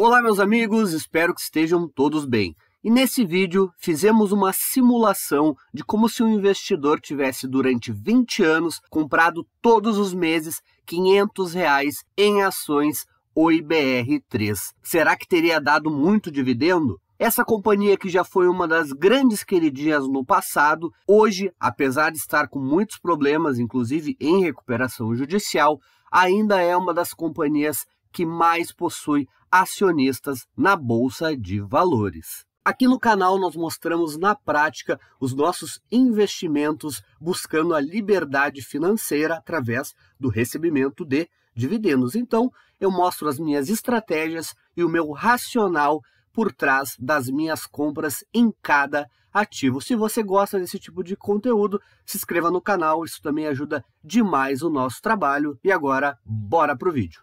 Olá meus amigos, espero que estejam todos bem. E nesse vídeo fizemos uma simulação de como se um investidor tivesse durante 20 anos comprado todos os meses 500 reais em ações OIBR3. Será que teria dado muito dividendo? Essa companhia que já foi uma das grandes queridinhas no passado, hoje, apesar de estar com muitos problemas, inclusive em recuperação judicial, ainda é uma das companhias que mais possui acionistas na bolsa de valores. Aqui no canal nós mostramos na prática os nossos investimentos buscando a liberdade financeira através do recebimento de dividendos. Então, eu mostro as minhas estratégias e o meu racional por trás das minhas compras em cada ativo. Se você gosta desse tipo de conteúdo, se inscreva no canal, isso também ajuda demais o nosso trabalho. E agora, bora pro vídeo.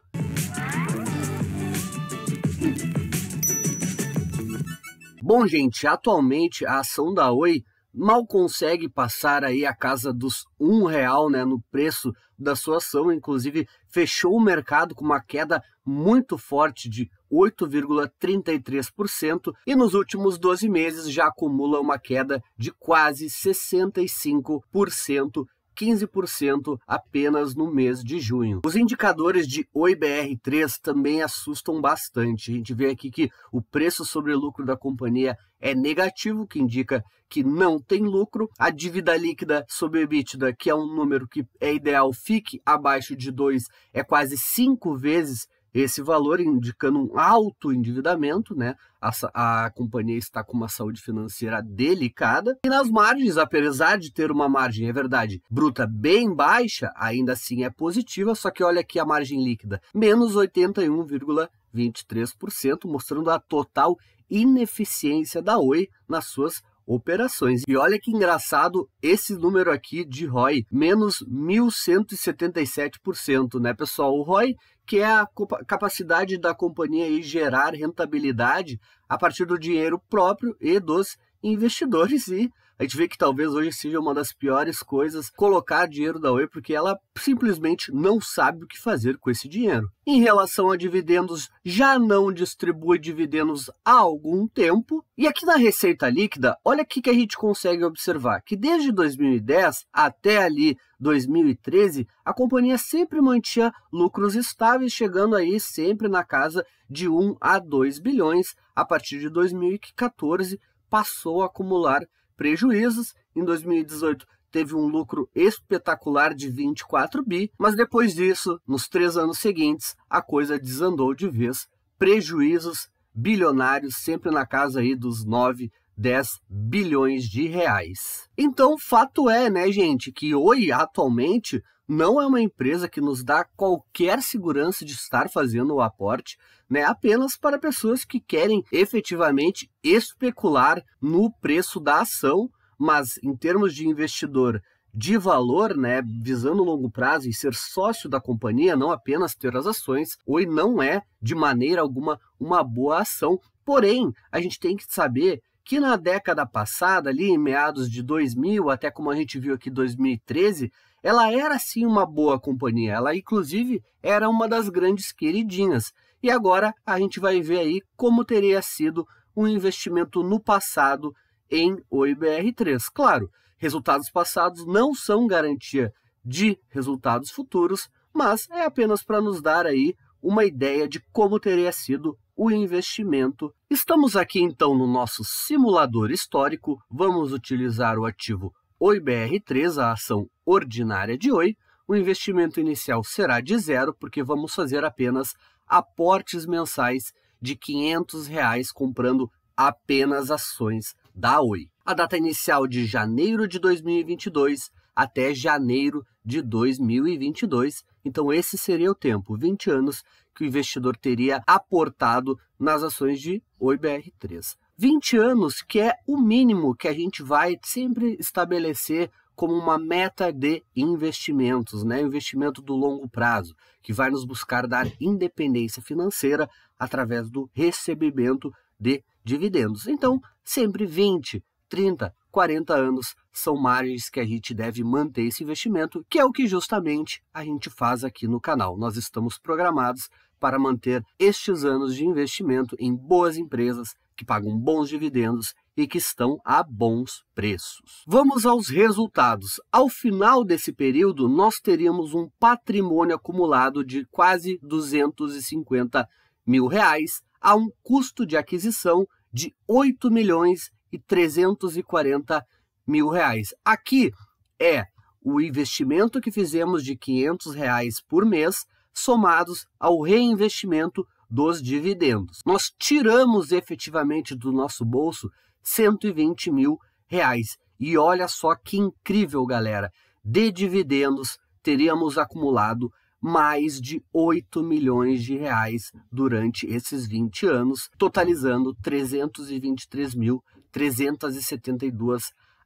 Bom, gente, atualmente a ação da Oi mal consegue passar aí a casa dos um real né, no preço da sua ação, inclusive fechou o mercado com uma queda muito forte de 8,33% e nos últimos 12 meses já acumula uma queda de quase 65% 15% apenas no mês de junho. Os indicadores de OIBR3 também assustam bastante. A gente vê aqui que o preço sobre lucro da companhia é negativo, que indica que não tem lucro. A dívida líquida sobre EBITDA, que é um número que é ideal, fique abaixo de 2, é quase 5 vezes esse valor indicando um alto endividamento, né? A, a, companhia está com uma saúde financeira delicada. E nas margens, apesar de ter uma margem, é verdade, bruta bem baixa, ainda assim é positiva, só que olha aqui a margem líquida, menos 81,23%, mostrando a total ineficiência da Oi nas suas operações. E olha que engraçado esse número aqui de ROI, menos 1.177%, né, pessoal? O ROI que é a capacidade da companhia aí gerar rentabilidade a partir do dinheiro próprio e dos investidores e a gente vê que talvez hoje seja uma das piores coisas colocar dinheiro da Oi, porque ela simplesmente não sabe o que fazer com esse dinheiro. Em relação a dividendos, já não distribui dividendos há algum tempo. E aqui na receita líquida, olha o que a gente consegue observar: que desde 2010 até ali 2013, a companhia sempre mantinha lucros estáveis, chegando aí sempre na casa de 1 a 2 bilhões. A partir de 2014, passou a acumular prejuízos. Em 2018, teve um lucro espetacular de 24 bi, mas depois disso, nos três anos seguintes, a coisa desandou de vez. Prejuízos bilionários, sempre na casa aí dos 9, 10 bilhões de reais. Então, fato é, né, gente, que hoje atualmente não é uma empresa que nos dá qualquer segurança de estar fazendo o aporte, né? Apenas para pessoas que querem efetivamente especular no preço da ação, mas em termos de investidor de valor, né, visando longo prazo e ser sócio da companhia, não apenas ter as ações, oi não é de maneira alguma uma boa ação. Porém, a gente tem que saber que na década passada, ali em meados de 2000 até como a gente viu aqui 2013, ela era sim uma boa companhia, ela inclusive era uma das grandes queridinhas. E agora a gente vai ver aí como teria sido um investimento no passado em OIBR3. Claro, resultados passados não são garantia de resultados futuros, mas é apenas para nos dar aí uma ideia de como teria sido o investimento. Estamos aqui então no nosso simulador histórico, vamos utilizar o ativo Oi BR3, a ação ordinária de Oi, o investimento inicial será de zero, porque vamos fazer apenas aportes mensais de R$ 500 reais comprando apenas ações da Oi. A data inicial de janeiro de 2022 até janeiro de 2022. Então, esse seria o tempo, 20 anos, que o investidor teria aportado nas ações de OIBR3. 20 anos, que é o mínimo que a gente vai sempre estabelecer como uma meta de investimentos, né? Investimento do longo prazo, que vai nos buscar dar independência financeira através do recebimento de dividendos. Então, sempre 20, 30, 40 anos são margens que a gente deve manter esse investimento, que é o que justamente a gente faz aqui no canal. Nós estamos programados para manter estes anos de investimento em boas empresas que pagam bons dividendos e que estão a bons preços. Vamos aos resultados. Ao final desse período, nós teríamos um patrimônio acumulado de quase 250 mil reais a um custo de aquisição de 8 milhões e 340 mil reais. Aqui é o investimento que fizemos de 500 reais por mês somados ao reinvestimento dos dividendos. Nós tiramos efetivamente do nosso bolso 120 mil reais. E olha só que incrível, galera! De dividendos, teríamos acumulado mais de 8 milhões de reais durante esses 20 anos, totalizando 323.372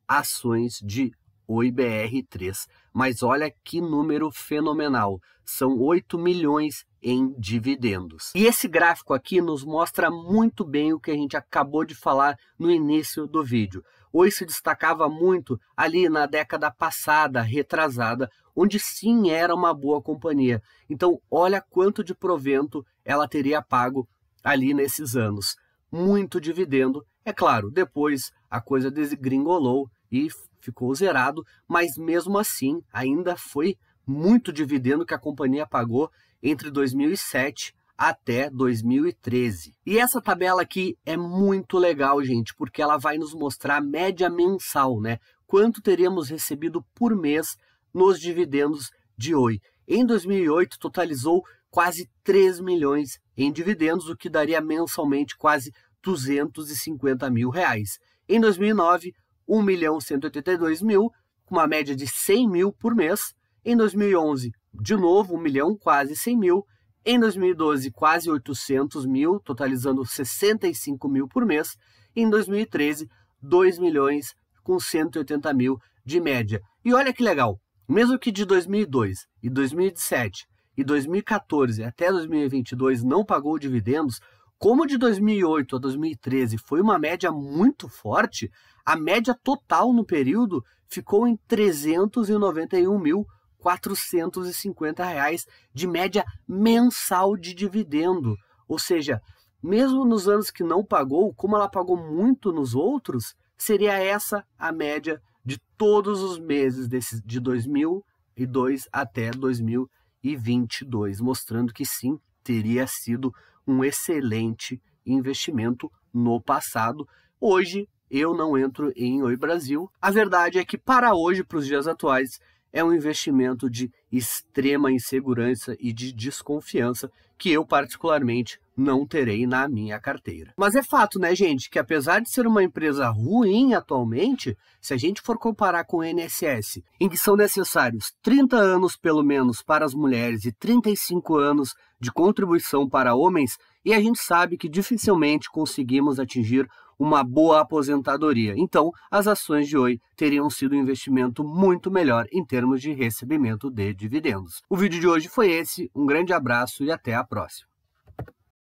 ações de OIBR3. Mas olha que número fenomenal! São 8 milhões em dividendos. E esse gráfico aqui nos mostra muito bem o que a gente acabou de falar no início do vídeo. Hoje se destacava muito ali na década passada, retrasada, onde sim era uma boa companhia. Então, olha quanto de provento ela teria pago ali nesses anos. Muito dividendo. É claro, depois a coisa desgringolou e ficou zerado, mas mesmo assim ainda foi muito dividendo que a companhia pagou entre 2007 até 2013. E essa tabela aqui é muito legal, gente, porque ela vai nos mostrar a média mensal, né? Quanto teríamos recebido por mês nos dividendos de Oi. Em 2008, totalizou quase 3 milhões em dividendos, o que daria mensalmente quase 250 mil reais. Em 2009, 1 milhão 182 mil, com uma média de 100 mil por mês. Em 2011, de novo, 1 milhão, quase 100 mil. Em 2012, quase 800 mil, totalizando 65 mil por mês. Em 2013, 2 milhões com 180 mil de média. E olha que legal, mesmo que de 2002 e 2017 e 2014 até 2022 não pagou dividendos, como de 2008 a 2013 foi uma média muito forte, a média total no período ficou em 391 mil 450 reais de média mensal de dividendo. Ou seja, mesmo nos anos que não pagou, como ela pagou muito nos outros, seria essa a média de todos os meses desse de 2002 até 2022, mostrando que sim, teria sido um excelente investimento no passado. Hoje eu não entro em Oi Brasil. A verdade é que para hoje, para os dias atuais, é um investimento de extrema insegurança e de desconfiança que eu, particularmente, não terei na minha carteira. Mas é fato, né, gente, que apesar de ser uma empresa ruim atualmente, se a gente for comparar com o INSS, em que são necessários 30 anos pelo menos para as mulheres e 35 anos de contribuição para homens, e a gente sabe que dificilmente conseguimos atingir uma boa aposentadoria. Então, as ações de Oi teriam sido um investimento muito melhor em termos de recebimento de dividendos. O vídeo de hoje foi esse, um grande abraço e até a próxima.